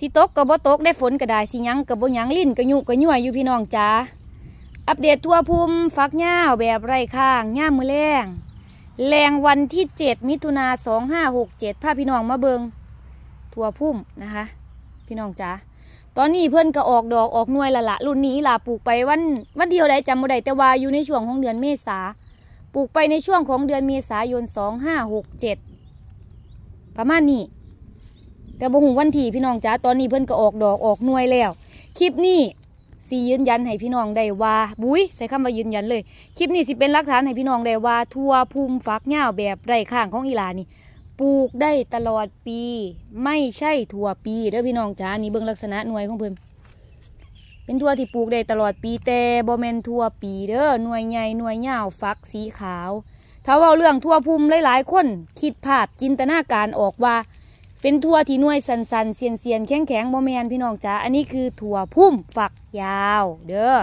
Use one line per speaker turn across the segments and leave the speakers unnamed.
สิตกกระบอตกได้ฝนก็ได้สิยังกระบอยังลิ้นกระยุกระยุ่ยอยู่พี่น้องจ้าอัปเดตทั่วภูมิฟักเงาแบบไร่ข้างงญามือแรงแรงวันที่เจ็ดมิถุนาสองห้าหกเจ็ดพาพี่น้องมาเบิงทั่วภูมมนะคะพี่น้องจ้าตอนนี้เพื่อนก็ออกดอกออกน่วยละละรุ่นนี้ล่ะปลูกไปวันวันเดียวได้จำม่ได้แต่ว่าอยู่ในช่วงของเดือนเมษาปลูกไปในช่วงของเดือนเมษายนสองห้าหกเจ็ดประมาณนี้แต่บ่หูวันที่พี่น้องจ้าตอนนี้เพิ่นก็ออกดอกออกหน่วยแล้ว คลิปนี้สียืนยันให้พี่น้องได้ว่าบุ้ยใช้คำว่ายืนยันเลย คลิปนี้สิเป็นหลักฐานให้พี่น้องได้ว่าทั่วภูมิฟักเงาแบบไร่ข้างของอีลานี่ ปลูกได้ตลอดปี ไม่ใช่ทั่วปีเด้อพี่น้องจ้านี่เบื้องลักษณะหน่วยของเพิ่นเป็นทั่วที่ปลูกได้ตลอดปีแต่บอมเมนทั่วปีเด้อหน่วยใหญ่หน่วยเงาฟักสีขาวถ้าว่าเรื่องทั่วภูมิหลายๆคน คิดภาพจินตนาการออกว่าเป็นถั่วที่น่วยสันสนเสียนเสียนแข็งแข็งบแมนพี่น้องจ้าอันนี้คือถั่วพุ่มฝักยาว เด้อ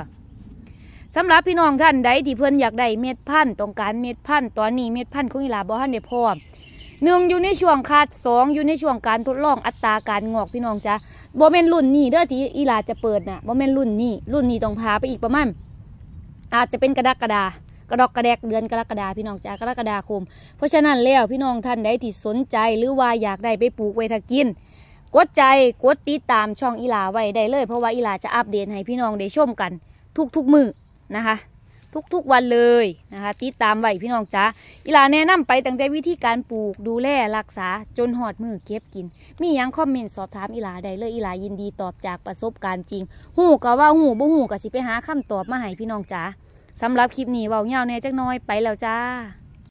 สำหรับพี่น้องท่านใดที่เพิ่นอยากได้เม็ดพันธุ์ต้องการเม็ดพันธุ์ตอนนี้เม็ดพันธุ์ของอีหลาบอฮันเดพอมหนึ่งอยู่ในช่วงคาดสองอยู่ในช่วงการทดลองอัตราการงอกพี่น้องจ้โบมเมนรุ่นนี้เด้อที่อีลาจะเปิดนะ่ะบมเมนรุ่นนี้รุ่นนี้ต้องพาไปอีกประมาณอาจจะเป็นกระดักกระดากระดอกกระแดกเดือนกรกฎาพี่น้องจ้ากรกฎาคมเพราะฉะนั้นแล้วพี่น้องท่านใดที่สนใจหรือว่าอยากได้ไปปลูกไว้ทกิน กดใจกดติดตามช่องอีลาไว้ได้เลย เพราะว่าอีลาจะอัปเดตให้พี่น้องได้ชมกัน ทุกๆมือนะคะทุกๆวันเลยนะคะติดตามไว้พี่น้องจ้าอีลาแนะนำไปตั้งแต่วิธีการปลูกดูแลรักษาจนหอดมือเก็บกิน มียังคอมเมนต์สอบถามอีลาได้เลยอีลายินดีตอบจากประสบการณ์จริงหูก็ว่าหูบ่หูก็สิไปหาคำตอบมาให้พี่น้องจ้าสำหรับคลิปนี้เบาเงาเนี่ยจักน้อยไปแล้วจ้า